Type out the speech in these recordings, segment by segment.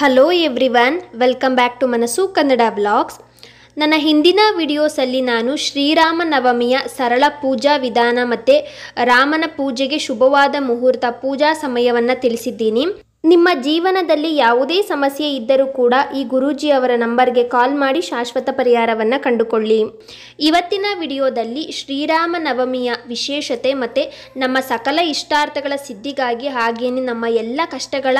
hello every welcome back to Manasu Kannada blogs ನನ್ನ ಹಿಂದಿನ ವಿಡಿಯೋಸಲ್ಲಿ ನಾನು ಶ್ರೀರಾಮ ನವಮಿಯ ಸರಳ ಪೂಜಾ ವಿಧಾನ ಮತ್ತು ರಾಮನ ಪೂಜೆಗೆ ಶುಭವಾದ ಮುಹೂರ್ತ ಪೂಜಾ ಸಮಯವನ್ನು ತಿಳಿಸಿದ್ದೀನಿ ನಿಮ್ಮ ಜೀವನದಲ್ಲಿ ಯಾವುದೇ ಸಮಸ್ಯೆ ಇದ್ದರೂ ಕೂಡ ಈ ಅವರ ನಂಬರ್ಗೆ ಕಾಲ್ ಮಾಡಿ ಶಾಶ್ವತ ಪರಿಹಾರವನ್ನು ಕಂಡುಕೊಳ್ಳಿ ಇವತ್ತಿನ ವಿಡಿಯೋದಲ್ಲಿ ಶ್ರೀರಾಮ ನವಮಿಯ ವಿಶೇಷತೆ ಮತ್ತು ನಮ್ಮ ಸಕಲ ಇಷ್ಟಾರ್ಥಗಳ ಸಿದ್ಧಿಗಾಗಿ ಹಾಗೆಯೇ ನಮ್ಮ ಎಲ್ಲ ಕಷ್ಟಗಳ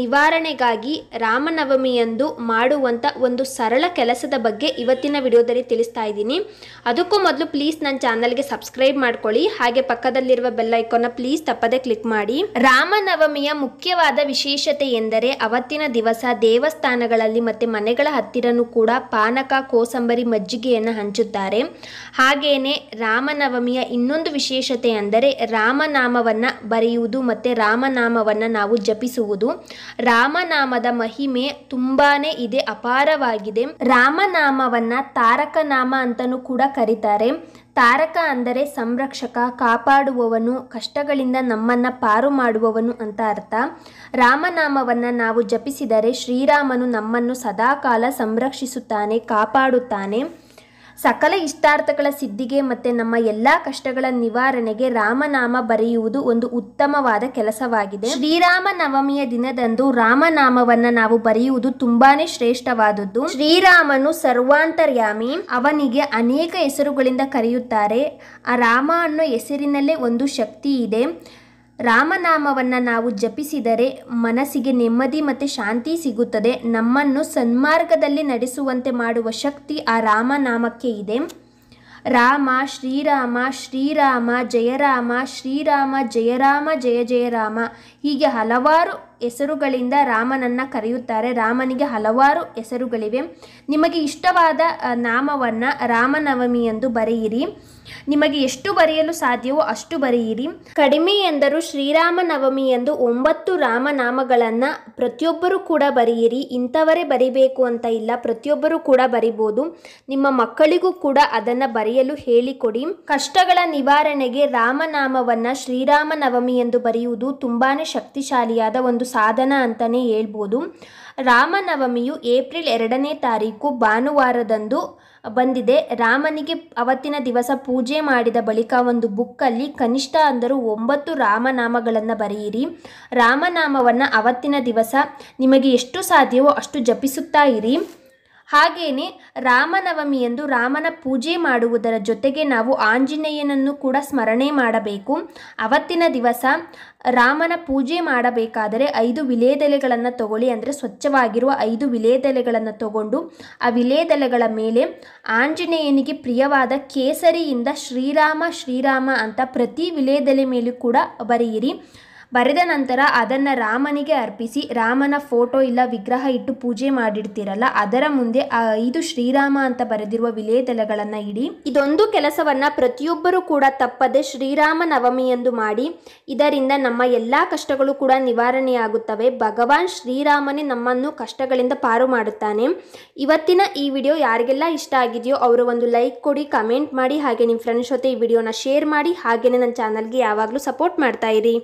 ನಿವಾರಣೆಗಾಗಿ ರಾಮನವಮಿಯಂದು ಮಾಡುವಂಥ ಒಂದು ಸರಳ ಕೆಲಸದ ಬಗ್ಗೆ ಇವತ್ತಿನ ವಿಡಿಯೋದಲ್ಲಿ ತಿಳಿಸ್ತಾ ಇದ್ದೀನಿ ಅದಕ್ಕೂ ಮೊದಲು ಪ್ಲೀಸ್ ನನ್ನ ಚಾನಲ್ಗೆ ಸಬ್ಸ್ಕ್ರೈಬ್ ಮಾಡ್ಕೊಳ್ಳಿ ಹಾಗೆ ಪಕ್ಕದಲ್ಲಿರುವ ಬೆಲ್ಲೈಕೋನ ಪ್ಲೀಸ್ ತಪ್ಪದೇ ಕ್ಲಿಕ್ ಮಾಡಿ ರಾಮನವಮಿಯ ಮುಖ್ಯವಾದ ವಿಶೇಷತೆ ಎಂದರೆ ಅವತ್ತಿನ ದಿವಸ ದೇವಸ್ಥಾನಗಳಲ್ಲಿ ಮತ್ತು ಮನೆಗಳ ಹತ್ತಿರನೂ ಕೂಡ ಪಾನಕ ಕೋಸಂಬರಿ ಮಜ್ಜಿಗೆಯನ್ನು ಹಂಚುತ್ತಾರೆ ಹಾಗೆಯೇ ರಾಮನವಮಿಯ ಇನ್ನೊಂದು ವಿಶೇಷತೆ ಅಂದರೆ ರಾಮನಾಮವನ್ನು ಬರೆಯುವುದು ಮತ್ತು ರಾಮನಾಮವನ್ನು ನಾವು ಜಪಿಸುವುದು ರಾಮನಾಮದ ಮಹಿಮೆ ತುಂಬಾ ಇದೆ ಅಪಾರವಾಗಿದೆ ರಾಮನಾಮವನ್ನು ತಾರಕನಾಮ ಅಂತಲೂ ಕೂಡ ಕರೀತಾರೆ ತಾರಕ ಅಂದರೆ ಸಂರಕ್ಷಕ ಕಾಪಾಡುವವನು ಕಷ್ಟಗಳಿಂದ ನಮ್ಮನ್ನು ಪಾರು ಮಾಡುವವನು ಅಂತ ಅರ್ಥ ರಾಮನಾಮವನ್ನು ನಾವು ಜಪಿಸಿದರೆ ಶ್ರೀರಾಮನು ನಮ್ಮನ್ನು ಸದಾಕಾಲ ಸಂರಕ್ಷಿಸುತ್ತಾನೆ ಕಾಪಾಡುತ್ತಾನೆ ಸಕಲ ಇಷ್ಟಾರ್ಥಗಳ ಸಿದ್ಧಿಗೆ ಮತ್ತು ನಮ್ಮ ಎಲ್ಲ ಕಷ್ಟಗಳ ನಿವಾರಣೆಗೆ ರಾಮನಾಮ ಬರೆಯುವುದು ಒಂದು ಉತ್ತಮವಾದ ಕೆಲಸವಾಗಿದೆ ಶ್ರೀರಾಮ ನವಮಿಯ ದಿನದಂದು ರಾಮನಾಮವನ್ನು ನಾವು ಬರೆಯುವುದು ತುಂಬಾನೇ ಶ್ರೇಷ್ಠವಾದದ್ದು ಶ್ರೀರಾಮನು ಸರ್ವಾಂತರ್ಯಾಮಿ ಅವನಿಗೆ ಅನೇಕ ಹೆಸರುಗಳಿಂದ ಕರೆಯುತ್ತಾರೆ ಆ ರಾಮ ಅನ್ನೋ ಹೆಸರಿನಲ್ಲೇ ಒಂದು ಶಕ್ತಿ ಇದೆ ರಾಮನಾಮವನ್ನು ನಾವು ಜಪಿಸಿದರೆ ಮನಸ್ಸಿಗೆ ನೆಮ್ಮದಿ ಮತ್ತು ಶಾಂತಿ ಸಿಗುತ್ತದೆ ನಮ್ಮನ್ನು ಸನ್ಮಾರ್ಗದಲ್ಲಿ ನಡೆಸುವಂತೆ ಮಾಡುವ ಶಕ್ತಿ ಆ ರಾಮನಾಮಕ್ಕೆ ಇದೆ ರಾಮ ಶ್ರೀರಾಮ ಶ್ರೀರಾಮ ಜಯರಾಮ ಶ್ರೀರಾಮ ಜಯರಾಮ ಜಯ ಜಯರಾಮ ಹೀಗೆ ಹಲವಾರು ಹೆಸರುಗಳಿಂದ ರಾಮನನ್ನ ಕರೆಯುತ್ತಾರೆ ರಾಮನಿಗೆ ಹಲವಾರು ಹೆಸರುಗಳಿವೆ ನಿಮಗೆ ಇಷ್ಟವಾದ ನಾಮವನ್ನ ರಾಮನವಮಿ ಎಂದು ಬರೆಯಿರಿ ನಿಮಗೆ ಎಷ್ಟು ಬರೆಯಲು ಸಾಧ್ಯವೋ ಅಷ್ಟು ಬರೆಯಿರಿ ಕಡಿಮೆ ಎಂದರು ಶ್ರೀರಾಮನವಮಿ ಎಂದು ಒಂಬತ್ತು ರಾಮನಾಮಗಳನ್ನು ಪ್ರತಿಯೊಬ್ಬರೂ ಕೂಡ ಬರೆಯಿರಿ ಇಂಥವರೇ ಬರಿಬೇಕು ಅಂತ ಇಲ್ಲ ಪ್ರತಿಯೊಬ್ಬರೂ ಕೂಡ ಬರಿಬೋದು ನಿಮ್ಮ ಮಕ್ಕಳಿಗೂ ಕೂಡ ಅದನ್ನ ಬರೆಯಲು ಹೇಳಿಕೊಡಿ ಕಷ್ಟಗಳ ನಿವಾರಣೆಗೆ ರಾಮನಾಮವನ್ನು ಶ್ರೀರಾಮನವಮಿ ಎಂದು ಬರೆಯುವುದು ತುಂಬಾನೇ ಶಕ್ತಿಶಾಲಿಯಾದ ಒಂದು ಸಾಧನ ಅಂತಲೇ ಹೇಳ್ಬೋದು ರಾಮನವಮಿಯು ಏಪ್ರಿಲ್ ಎರಡನೇ ತಾರೀಕು ಭಾನುವಾರದಂದು ಬಂದಿದೆ ರಾಮನಿಗೆ ಅವತ್ತಿನ ದಿವಸ ಪೂಜೆ ಮಾಡಿದ ಬಳಿಕ ಒಂದು ಬುಕ್ಕಲ್ಲಿ ಕನಿಷ್ಠ ಅಂದರೂ ಒಂಬತ್ತು ರಾಮನಾಮಗಳನ್ನು ಬರೆಯಿರಿ ರಾಮನಾಮವನ್ನು ಅವತ್ತಿನ ದಿವಸ ನಿಮಗೆ ಎಷ್ಟು ಸಾಧ್ಯವೋ ಅಷ್ಟು ಜಪಿಸುತ್ತಾ ಇರಿ ಹಾಗೆಯೇ ರಾಮನವಮಿ ಎಂದು ರಾಮನ ಪೂಜೆ ಮಾಡುವುದರ ಜೊತೆಗೆ ನಾವು ಆಂಜನೇಯನನ್ನು ಕೂಡ ಸ್ಮರಣೆ ಮಾಡಬೇಕು ಅವತ್ತಿನ ದಿವಸ ರಾಮನ ಪೂಜೆ ಮಾಡಬೇಕಾದರೆ ಐದು ವಿಲೇದೆಲೆಗಳನ್ನು ತಗೊಳ್ಳಿ ಅಂದರೆ ಸ್ವಚ್ಛವಾಗಿರುವ ಐದು ವಿಲೇದೆಲೆಗಳನ್ನು ತಗೊಂಡು ಆ ವಿಲೇದೆಲೆಗಳ ಮೇಲೆ ಆಂಜನೇಯನಿಗೆ ಪ್ರಿಯವಾದ ಕೇಸರಿಯಿಂದ ಶ್ರೀರಾಮ ಶ್ರೀರಾಮ ಅಂತ ಪ್ರತಿ ವಿಲೇದೆಲೆ ಮೇಲೂ ಕೂಡ ಬರೆಯಿರಿ ಬರೆದ ನಂತರ ಅದನ್ನು ರಾಮನಿಗೆ ಅರ್ಪಿಸಿ ರಾಮನ ಫೋಟೋ ಇಲ್ಲ ವಿಗ್ರಹ ಇಟ್ಟು ಪೂಜೆ ಮಾಡಿರ್ತೀರಲ್ಲ ಅದರ ಮುಂದೆ ಐದು ಶ್ರೀರಾಮ ಅಂತ ಬರೆದಿರುವ ವಿಲೇದಲಗಳನ್ನು ಇಡಿ ಇದೊಂದು ಕೆಲಸವನ್ನು ಪ್ರತಿಯೊಬ್ಬರೂ ಕೂಡ ತಪ್ಪದೆ ಶ್ರೀರಾಮ ನವಮಿ ಎಂದು ಮಾಡಿ ಇದರಿಂದ ನಮ್ಮ ಎಲ್ಲ ಕಷ್ಟಗಳು ಕೂಡ ನಿವಾರಣೆಯಾಗುತ್ತವೆ ಭಗವಾನ್ ಶ್ರೀರಾಮನೇ ನಮ್ಮನ್ನು ಕಷ್ಟಗಳಿಂದ ಪಾರು ಮಾಡುತ್ತಾನೆ ಇವತ್ತಿನ ಈ ವಿಡಿಯೋ ಯಾರಿಗೆಲ್ಲ ಇಷ್ಟ ಆಗಿದೆಯೋ ಅವರು ಒಂದು ಲೈಕ್ ಕೊಡಿ ಕಮೆಂಟ್ ಮಾಡಿ ಹಾಗೆ ನಿಮ್ಮ ಫ್ರೆಂಡ್ಸ್ ಜೊತೆ ಈ ವಿಡಿಯೋನ ಶೇರ್ ಮಾಡಿ ಹಾಗೆಯೇ ನನ್ನ ಚಾನಲ್ಗೆ ಯಾವಾಗಲೂ ಸಪೋರ್ಟ್ ಮಾಡ್ತಾ ಇರಿ